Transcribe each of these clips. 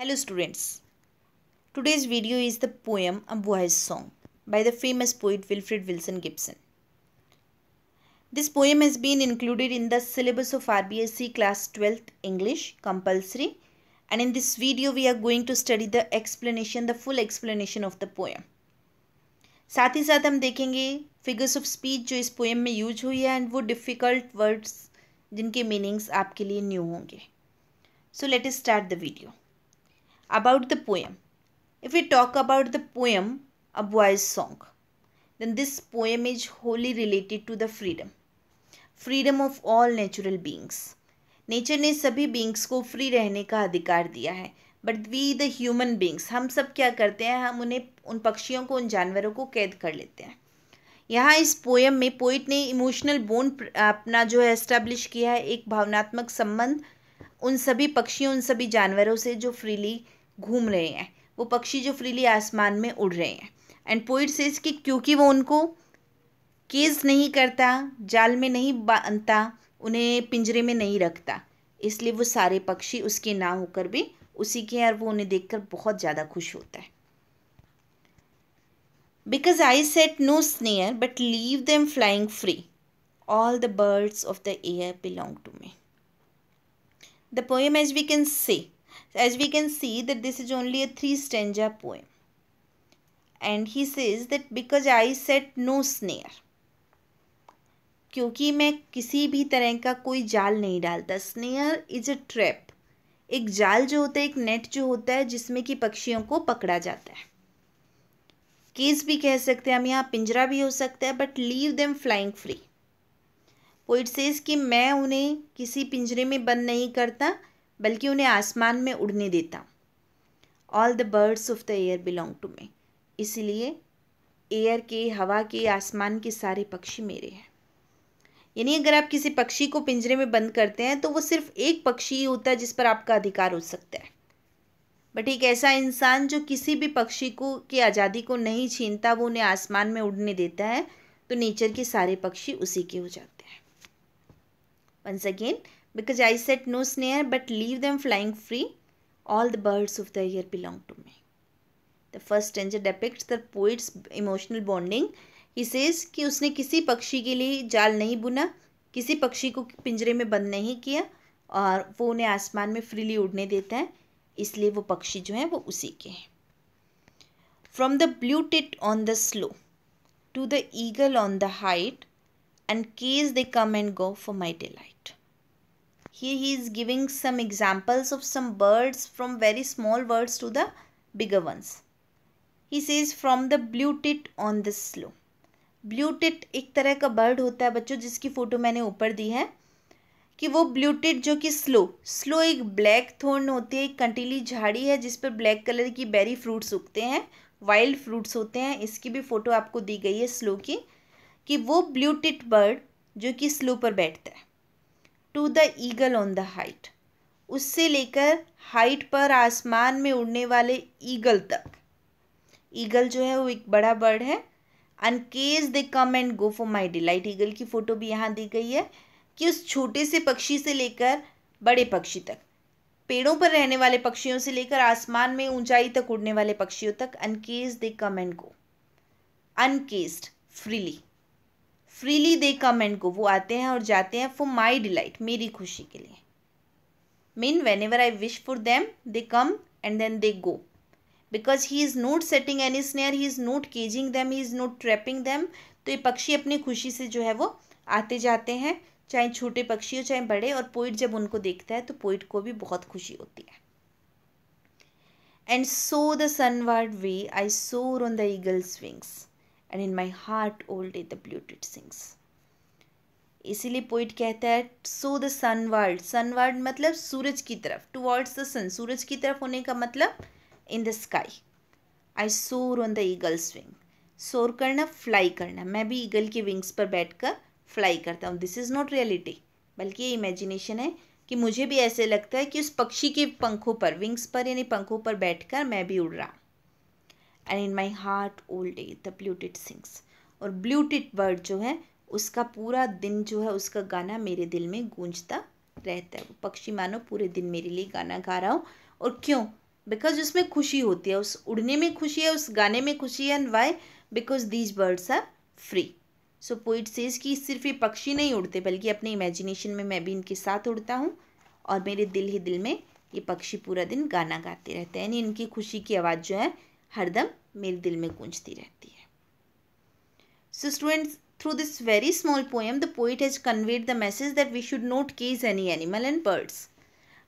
Hello students. Today's video is the poem A Boy's Song by the famous poet Wilfred Wilson Gibson. This poem has been included in the syllabus of RBSC class 12th English compulsory and in this video we are going to study the explanation, the full explanation of the poem. साथ ही साथ हम देखेंगे figures of speech जो इस poem में use हुई है and वो डिफ़िकल्ट वर्ड्स जिनके मीनिंग्स आपके लिए न्यू होंगे सो लेट इस start the video about the poem. If we talk about the poem, A Boy's Song, then this poem is wholly related to the freedom. Freedom of all natural beings nature ने सभी beings को free रहने का अधिकार दिया है but we the human beings हम सब क्या करते हैं हम उन्हें उन पक्षियों को उन जानवरों को कैद कर लेते हैं यहाँ इस पोएम में पोइट ने इमोशनल बोन अपना जो है एस्टेब्लिश किया है एक भावनात्मक संबंध उन सभी पक्षियों उन सभी जानवरों से जो फ्रीली घूम रहे हैं वो पक्षी जो फ्रीली आसमान में उड़ रहे हैं एंड पोइट सेज कि क्योंकि वो उनको केज नहीं करता जाल में नहीं बांधता उन्हें पिंजरे में नहीं रखता इसलिए वो सारे पक्षी उसके ना होकर भी उसी के और वो उन्हें देखकर बहुत ज़्यादा खुश होता है because I set no snare but leave them flying free all the birds of the air belong to me the poem as we can say as we can see that this is only a three stanza poem and he says that because I set no snare क्योंकि मैं किसी भी तरह का कोई जाल नहीं डालता स्नेयर इज अ ट्रैप एक जाल जो होता है एक नेट जो होता है जिसमें कि पक्षियों को पकड़ा जाता है केस भी कह सकते हैं हम यहाँ पिंजरा भी हो सकता है but leave them flying free poet says कि मैं उन्हें किसी पिंजरे में बंद नहीं करता बल्कि उन्हें आसमान में उड़ने देता all the birds of the air belong to me इसलिए एयर के हवा के आसमान के सारे पक्षी मेरे हैं यानी अगर आप किसी पक्षी को पिंजरे में बंद करते हैं तो वो सिर्फ एक पक्षी ही होता है जिस पर आपका अधिकार हो सकता है बट एक ऐसा इंसान जो किसी भी पक्षी को की आज़ादी को नहीं छीनता वो उन्हें आसमान में उड़ने देता है तो नेचर के सारे पक्षी उसी के हो जाते हैं once again because I set no snare but leave them flying free. All the birds of the air belong to me. The first stanza depicts the poet's emotional bonding. He says कि उसने किसी पक्षी के लिए जाल नहीं बुना किसी पक्षी को पिंजरे में बंद नहीं किया और वो उन्हें आसमान में फ्रीली उड़ने देता है इसलिए वो पक्षी जो हैं वो उसी के हैं from the blue tit on the sloe to the eagle on the height and cage they come and go for my delight here he is giving some examples of some birds from very small birds to the bigger ones he says from the blue tit on the slope blue tit एक तरह का bird होता है बच्चों जिसकी photo मैंने ऊपर दी है कि वो ब्लू टिट जो कि स्लो स्लो एक ब्लैक थोर्न होती है एक कंटीली झाड़ी है जिस पर ब्लैक कलर की बेरी फ्रूट्स उगते हैं वाइल्ड फ्रूट्स होते हैं इसकी भी फ़ोटो आपको दी गई है स्लो की कि वो ब्लू टिट बर्ड जो कि स्लो पर बैठता है to the eagle on the height उससे लेकर हाइट पर आसमान में उड़ने वाले ईगल तक ईगल जो है वो एक बड़ा बर्ड है cage they come and go for my delight eagle की फ़ोटो भी यहाँ दी गई है कि उस छोटे से पक्षी से लेकर बड़े पक्षी तक पेड़ों पर रहने वाले पक्षियों से लेकर आसमान में ऊंचाई तक उड़ने वाले पक्षियों तक uncage they come and go uncaged freely freely they come and go वो आते हैं और जाते हैं फॉर माई डिलाइट मेरी खुशी के लिए mean whenever I wish for them they come and then they go because he is not setting any snare he is not caging them he is not trapping them तो ये पक्षी अपनी खुशी से जो है वो आते जाते हैं चाहे छोटे पक्षी हो चाहे बड़े और पोइट जब उनको देखता है तो पोइट को भी बहुत खुशी होती है and so the sunward way I soar on the eagle's wings and in my heart old is the bluethroat sings इसीलिए पोइट कहता है so the sun world sun world मतलब सूरज की तरफ वर्ड्स द सन सूरज की तरफ होने का मतलब in the sky I soar on the eagles wing सोर करना फ्लाई करना मैं भी ईगल के विंग्स पर बैठ कर फ्लाई करता हूँ दिस इज़ नॉट रियलिटी बल्कि ये इमेजिनेशन है कि मुझे भी ऐसे लगता है कि उस पक्षी के पंखों पर विंग्स पर यानी पंखों पर बैठकर मैं भी उड़ रहा and in my heart old as the bluethroat sings और ब्लूटेड बर्ड जो है उसका पूरा दिन जो है उसका गाना मेरे दिल में गूंजता रहता है वो पक्षी मानो पूरे दिन मेरे लिए गाना गा रहा हूँ और क्यों बिकॉज उसमें खुशी होती है उस उड़ने में खुशी है उस गाने में खुशी है and why because these birds are free so poet says कि सिर्फ ये पक्षी नहीं उड़ते बल्कि अपने इमेजिनेशन में मैं भी इनके साथ उड़ता हूँ और मेरे दिल ही दिल में ये पक्षी पूरा दिन गाना गाते रहते हैं यानी इनकी खुशी की आवाज़ जो है हरदम मेरे दिल में गूंजती रहती है so students through this very small poem the poet has conveyed the message that we should not cage any animal and birds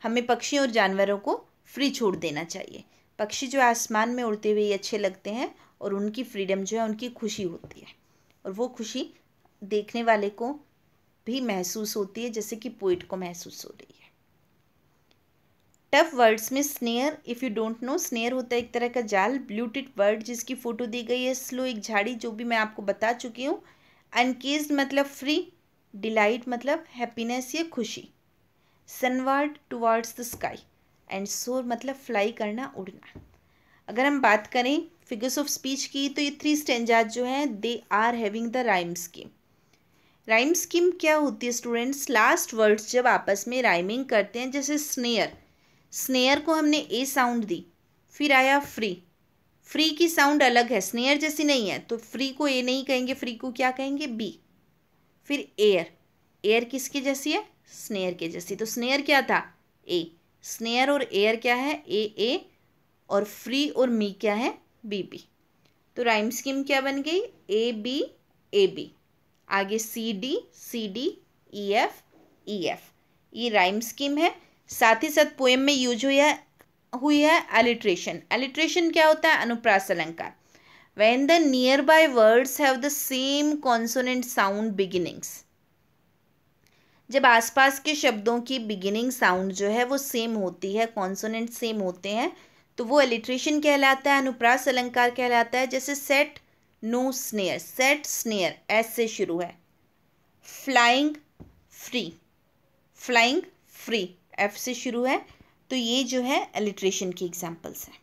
हमें पक्षी और जानवरों को फ्री छोड़ देना चाहिए पक्षी जो आसमान में उड़ते हुए अच्छे लगते हैं और उनकी फ्रीडम जो है उनकी खुशी होती है और वो खुशी देखने वाले को भी महसूस होती है जैसे कि पोइट को महसूस हो रही है टफ वर्ड्स में snare if you don't know snare होता है एक तरह का जाल ब्लूटिड वर्ड जिसकी फ़ोटो दी गई है स्लो एक झाड़ी जो भी मैं आपको बता चुकी हूँ अनकेस्ड मतलब फ्री डिलाइट मतलब हैप्पीनेस या खुशी sunward towards the sky and soar मतलब फ्लाई करना उड़ना अगर हम बात करें फिगर्स ऑफ स्पीच की तो ये थ्री स्टेंजाज जो हैं they are having the rhyme scheme rhyme scheme क्या होती है स्टूडेंट्स लास्ट वर्ड्स जब आपस में राइमिंग करते हैं जैसे स्नेयर स्नेयर को हमने ए साउंड दी फिर आया फ्री फ्री की साउंड अलग है स्नेयर जैसी नहीं है तो फ्री को ए नहीं कहेंगे फ्री को क्या कहेंगे बी फिर एयर एयर किसके जैसी है स्नेयर के जैसी तो स्नेयर क्या था ए स्नेयर और एयर क्या है ए ए और फ्री और मी क्या है बी बी तो राइम स्कीम क्या बन गई ए बी ए बी आगे C D C D E F E F ये राइम स्कीम है साथ ही साथ पोएम में यूज हुई है हुई है एलिट्रेशन एलिट्रेशन क्या होता है अनुप्रास अलंकार the nearby words have the same consonant sound beginnings जब आसपास के शब्दों की बिगिनिंग साउंड जो है वो सेम होती है कॉन्सोनेंट सेम होते हैं तो वो एलिट्रेशन कहलाता है अनुप्रास अलंकार कहलाता है जैसे set no snare set snare S से शुरू है flying free flying free F से शुरू है तो ये जो है एलिट्रेशन की एग्जाम्पल्स है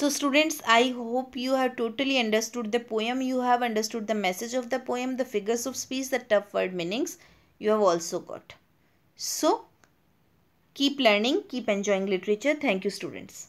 so students I hope you have totally understood the poem you have understood the message of the poem the figures of speech the tough word meanings you have also got so keep learning keep enjoying literature thank you students